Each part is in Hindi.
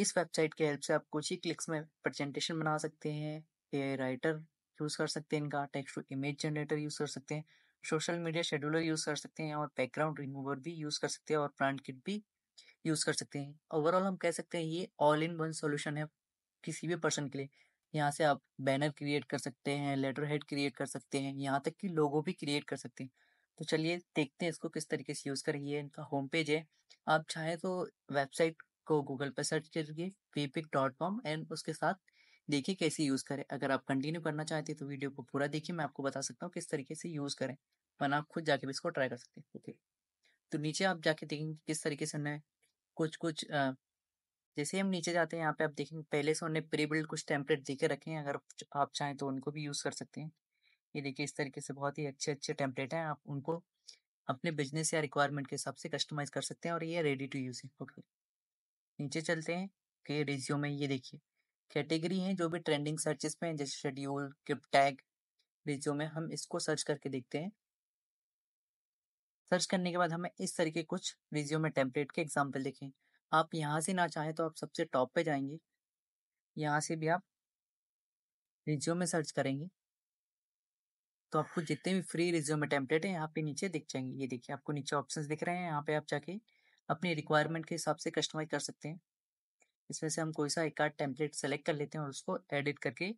इस वेबसाइट के हेल्प से आप कुछ ही क्लिक्स में प्रेजेंटेशन बना सकते हैं ए राइटर यूज़ कर सकते हैं इनका text to image generator use कर सकते हैं सोशल मीडिया शेड्यूलर यूज़ कर सकते हैं और बैकग्राउंड रिमूवर भी यूज़ कर सकते हैं और प्लांट किट भी यूज़ कर सकते हैं ओवरऑल हम कह सकते हैं ये ऑल इन वन सोल्यूशन है किसी भी पर्सन के लिए यहाँ से आप बैनर क्रिएट कर सकते हैं लेटर हेड क्रिएट कर सकते हैं यहाँ तक कि लोगो भी क्रिएट कर सकते हैं तो चलिए देखते हैं इसको किस तरीके से यूज़ करें ये इनका होम पेज है आप चाहें तो वेबसाइट को गूगल पर सर्च करिए वीपिक डॉट कॉम एंड उसके साथ देखिए कैसे यूज़ करें अगर आप कंटिन्यू करना चाहते हैं तो वीडियो को पूरा देखिए मैं आपको बता सकता हूँ किस तरीके से यूज़ करें वरना आप खुद जाके भी इसको ट्राई कर सकते हैं ओके तो नीचे आप जाके देखेंगे किस तरीके से हमने कुछ कुछ जैसे हम नीचे जाते हैं यहाँ पे आप देखेंगे पहले से उन्हें प्री बिल्ड कुछ टेम्पलेट दे के रखे हैं अगर आप चाहें तो उनको भी यूज़ कर सकते हैं ये देखिए इस तरीके से बहुत ही अच्छे अच्छे टेम्पलेट हैं आप उनको अपने बिजनेस या रिक्वायरमेंट के हिसाब से कस्टमाइज कर सकते हैं और ये रेडी टू यूज है ओके नीचे चलते हैं फिर रेशियो में ये देखिए कैटेगरी है जो भी ट्रेंडिंग सर्चेस में जैसे शेड्यूल क्लिप टैग में हम इसको सर्च करके देखते हैं सर्च करने के बाद हमें इस तरीके कुछ रिज्यूम में टेम्पलेट के एग्जाम्पल देखें आप यहाँ से ना चाहें तो आप सबसे टॉप पे जाएंगे यहाँ से भी आप रिज्यूम में सर्च करेंगे तो आपको जितने भी फ्री रिज्यूम टेम्पलेट हैं यहाँ पे नीचे दिख जाएंगे ये देखिए आपको नीचे ऑप्शंस दिख रहे हैं यहाँ पे आप जाके अपनी रिक्वायरमेंट के हिसाब से कस्टमाइज कर सकते हैं इसमें से हम कोई सा एक कार्ड टेम्पलेट सेलेक्ट कर लेते हैं और उसको एडिट करके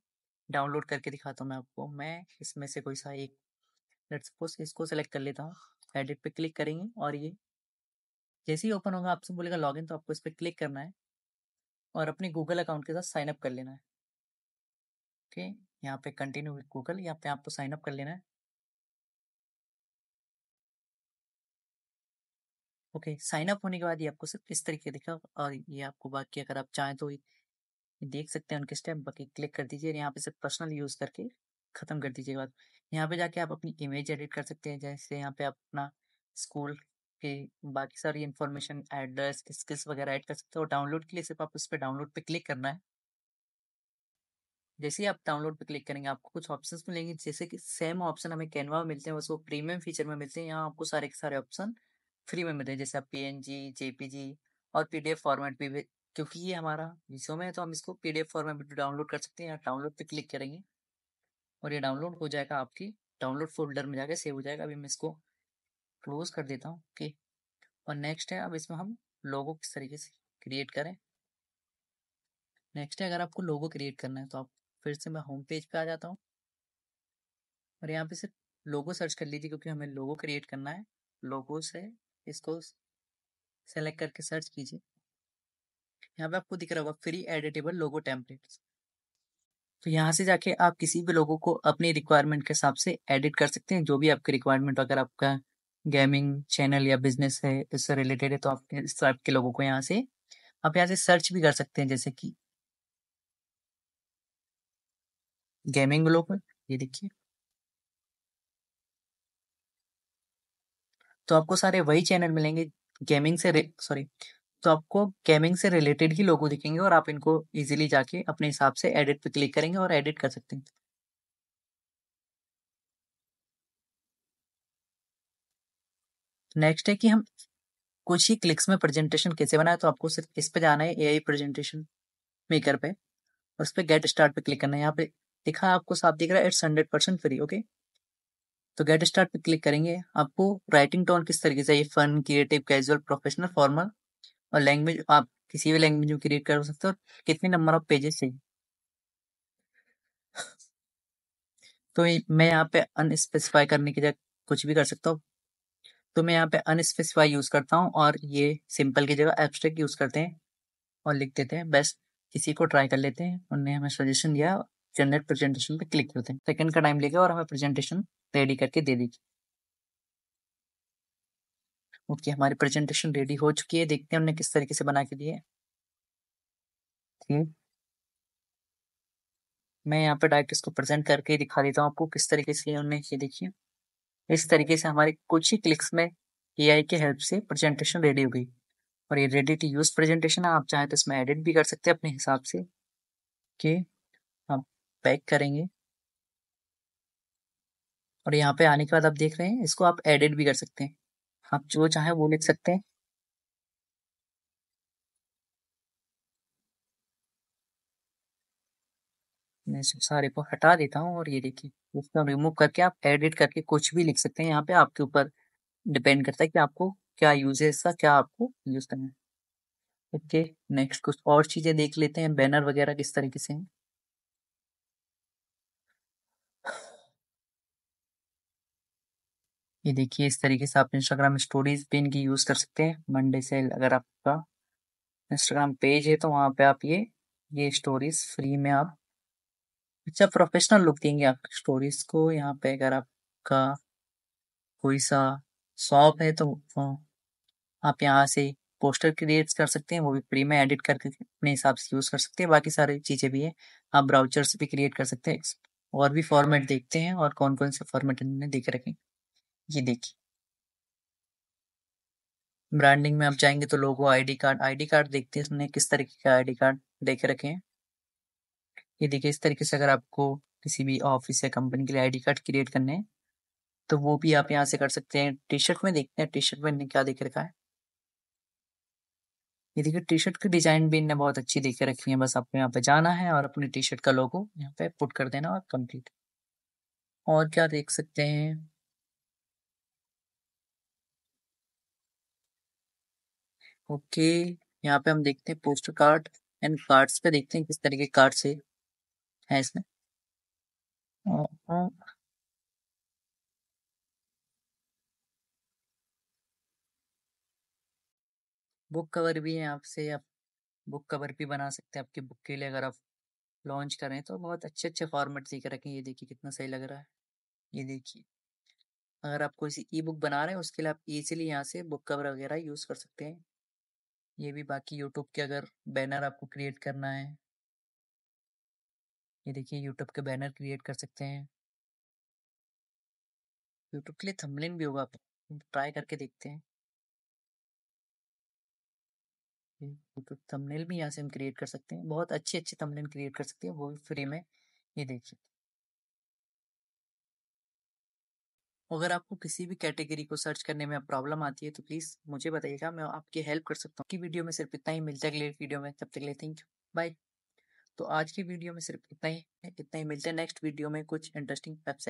डाउनलोड करके दिखाता हूँ मैं आपको मैं इसमें से कोई सा एक लेट सपोज इसको सेलेक्ट कर लेता हूँ एडिट पे क्लिक करेंगे और ये जैसे ही ओपन होगा आपसे बोलेगा लॉगिन तो आपको इस पर क्लिक करना है और अपने गूगल अकाउंट के साथ साइनअप कर लेना है ओके यहाँ पे कंटिन्यू विथ गूगल यहाँ पे आपको साइनअप कर लेना है ओके साइन अप होने के बाद ये आपको सिर्फ इस तरीके दिखा और ये आपको बाकी अगर आप चाहें तो देख सकते हैं उनके स्टेप बाकी क्लिक कर दीजिए और यहाँ पे सिर्फ पर्सनल यूज करके खत्म कर बाद यहाँ पे जाके आप अपनी इमेज एडिट कर सकते हैं जैसे यहाँ पे आप अपना स्कूल के बाकी सारी इन्फॉर्मेशन एड्रेस स्किल्स वगैरह ऐड कर सकते हो डाउनलोड के लिए सिर्फ आप उस पर डाउनलोड पे क्लिक करना है जैसे ही आप डाउनलोड पे क्लिक करेंगे आपको कुछ ऑप्शन मिलेंगे जैसे कि सेम ऑप्शन हमें कैनवा में मिलते हैं उसको प्रीमियम फीचर में मिलते हैं यहाँ आपको सारे के सारे ऑप्शन फ्री में मिलते हैं जैसे आप पी जी और पी डी एफ़ फॉर्मेट भी, भी क्योंकि ये हमारा मीशो में है तो हम इसको पी डी एफ फॉर्मेट भी डाउनलोड कर सकते हैं यहाँ डाउनलोड पर क्लिक करेंगे और ये डाउनलोड हो जाएगा आपकी डाउनलोड फोल्डर में जाकर सेव हो जाएगा अभी मैं इसको क्लोज कर देता हूँ ओके और नेक्स्ट है अब इसमें हम लोगो किस तरीके से क्रिएट करें नेक्स्ट है अगर आपको लोगो क्रिएट करना है तो आप फिर से मैं होम पेज पे आ जाता हूँ और यहाँ पे सिर्फ लोगो सर्च कर लीजिए क्योंकि हमें लोगो क्रिएट करना है लोगो से इसको सेलेक्ट करके सर्च कीजिए यहाँ पे आपको दिख रहा होगा फ्री एडिटेबल लोगो टेम्पलेट तो यहाँ से जाके आप किसी भी लोगों को अपनी रिक्वायरमेंट के हिसाब से एडिट कर सकते हैं जो भी आपकी रिक्वायरमेंट अगर आपका गेमिंग चैनल या बिजनेस है इससे रिलेटेड है तो आप इस टाइप के लोगों को यहाँ से आप यहाँ से सर्च भी कर सकते हैं जैसे कि गेमिंग लोगो ये देखिए तो आपको सारे वही चैनल मिलेंगे गेमिंग से सॉरी तो आपको गेमिंग से रिलेटेड ही लोगो दिखेंगे और आप इनको इजीली जाके अपने हिसाब से एडिट पे क्लिक करेंगे और एडिट कर सकते हैं नेक्स्ट है कि हम कुछ ही क्लिक्स में प्रेजेंटेशन कैसे बनाए तो आपको सिर्फ इस पे जाना है एआई प्रेजेंटेशन मेकर पे और उस पर गेट स्टार्ट पे क्लिक करना है यहाँ पे दिखा आपको साफ दिख रहा है it's hundred percent free okay तो गेट स्टार्ट पे क्लिक करेंगे आपको राइटिंग टोन किस तरीके से ये fun creative casual professional formal और लैंग्वेज आप किसी भी लैंग्वेज में क्रिएट कर सकते हो कितने नंबर ऑफ पेजेस चाहिए तो मैं यहाँ पे अनस्पेसिफाई करने की जगह कुछ भी कर सकता हूँ तो मैं यहाँ पे अनस्पेसिफाई यूज करता हूँ और ये सिंपल की जगह एब्स्ट्रैक्ट यूज करते हैं और लिख देते हैं बेस्ट किसी को ट्राई कर लेते हैं उनने हमें सजेशन दिया जनरेट प्रेजेंटेशन पे क्लिक करते हैं सेकंड का टाइम लेगा और हमें प्रेजेंटेशन रेडी करके दे देगी ओके okay, हमारी प्रेजेंटेशन रेडी हो चुकी है देखते हैं हमने किस तरीके से बना के दिए मैं यहाँ पे डायरेक्ट इसको प्रेजेंट करके दिखा देता हूँ आपको किस तरीके से हमने ये देखिए इस तरीके से हमारे कुछ ही क्लिक्स में ए के हेल्प से प्रेजेंटेशन रेडी हो गई और ये रेडी टू यूज प्रेजेंटेशन आप चाहें तो इसमें एडिट भी कर सकते हैं अपने हिसाब से okay. पैक करेंगे और यहाँ पे आने के बाद आप देख रहे हैं इसको आप एडिट भी कर सकते हैं आप जो चाहें वो लिख सकते हैं मैं सारे को हटा देता हूँ और ये देखिए इसको रिमूव करके आप एडिट करके कुछ भी लिख सकते हैं यहाँ पे आपके ऊपर डिपेंड करता है कि आपको क्या यूज है इसका क्या आपको यूज करना है ओके नेक्स्ट कुछ और चीज़ें देख लेते हैं बैनर वगैरह किस तरीके से हैं ये देखिए इस तरीके से आप इंस्टाग्राम स्टोरीज पे इनकी यूज़ कर सकते हैं मंडे से अगर आपका इंस्टाग्राम पेज है तो वहाँ पे आप ये ये स्टोरीज फ्री में आप अच्छा प्रोफेशनल लुक देंगे आप स्टोरीज को यहाँ पे अगर आपका कोई सा शॉप है तो आप यहाँ से पोस्टर क्रिएट कर सकते हैं वो भी फ्री में एडिट करके अपने हिसाब से यूज़ कर सकते हैं बाकी सारी चीज़ें भी है आप ब्राउचर्स भी क्रिएट कर सकते हैं और भी फॉर्मेट देखते हैं और कौन कौन से फॉर्मेट इन्होंने देख रखेंगे ये देखिए ब्रांडिंग में आप जाएंगे तो logo ID card ID card देखते हैं उसने किस तरीके का आईडी कार्ड देख रखे हैं ये देखिए इस तरीके से अगर आपको किसी भी ऑफिस या कंपनी के लिए आईडी कार्ड क्रिएट करने हैं तो वो भी आप यहाँ से कर सकते हैं टी शर्ट में देखते हैं टी शर्ट में क्या देख रखा है ये देखिए टी शर्ट की डिजाइन भी इनने बहुत अच्छी देखे रखी है बस आपको यहाँ पे जाना है और अपने टी शर्ट का लोगो यहाँ पे पुट कर देना और कंप्लीट और क्या देख सकते हैं ओके यहाँ पे हम देखते हैं पोस्टर कार्ड एंड कार्ड्स पे देखते हैं किस तरीके के कार्ड से है इसमें बुक कवर भी है आपसे आप बुक कवर भी बना सकते हैं आपकी बुक के लिए अगर आप लॉन्च करें तो बहुत अच्छे अच्छे फॉर्मेट सीख रखें ये देखिए कितना सही लग रहा है ये देखिए अगर आप कोई सी ई बुक बना रहे हैं उसके लिए आप इजीली यहाँ से बुक कवर वगैरह यूज़ कर सकते हैं ये भी बाकी यूट्यूब के अगर बैनर आपको क्रिएट करना है ये देखिए यूट्यूब के बैनर क्रिएट कर सकते हैं यूट्यूब के लिए थंबनेल भी होगा आप ट्राई करके देखते हैं यूट्यूब थंबनेल भी यहाँ से हम क्रिएट कर सकते हैं बहुत अच्छे अच्छे थंबनेल क्रिएट कर सकते हैं वो भी फ्री में ये देखिए तो अगर आपको किसी भी कैटेगरी को सर्च करने में प्रॉब्लम आती है तो प्लीज़ मुझे बताइएगा मैं आपकी हेल्प कर सकता हूँ की वीडियो में सिर्फ इतना ही मिलता है अगले वीडियो में तब तक ले थैंक यू बाय तो आज की वीडियो में सिर्फ इतना ही इतना ही मिलता है नेक्स्ट वीडियो में कुछ इंटरेस्टिंग वेबसाइट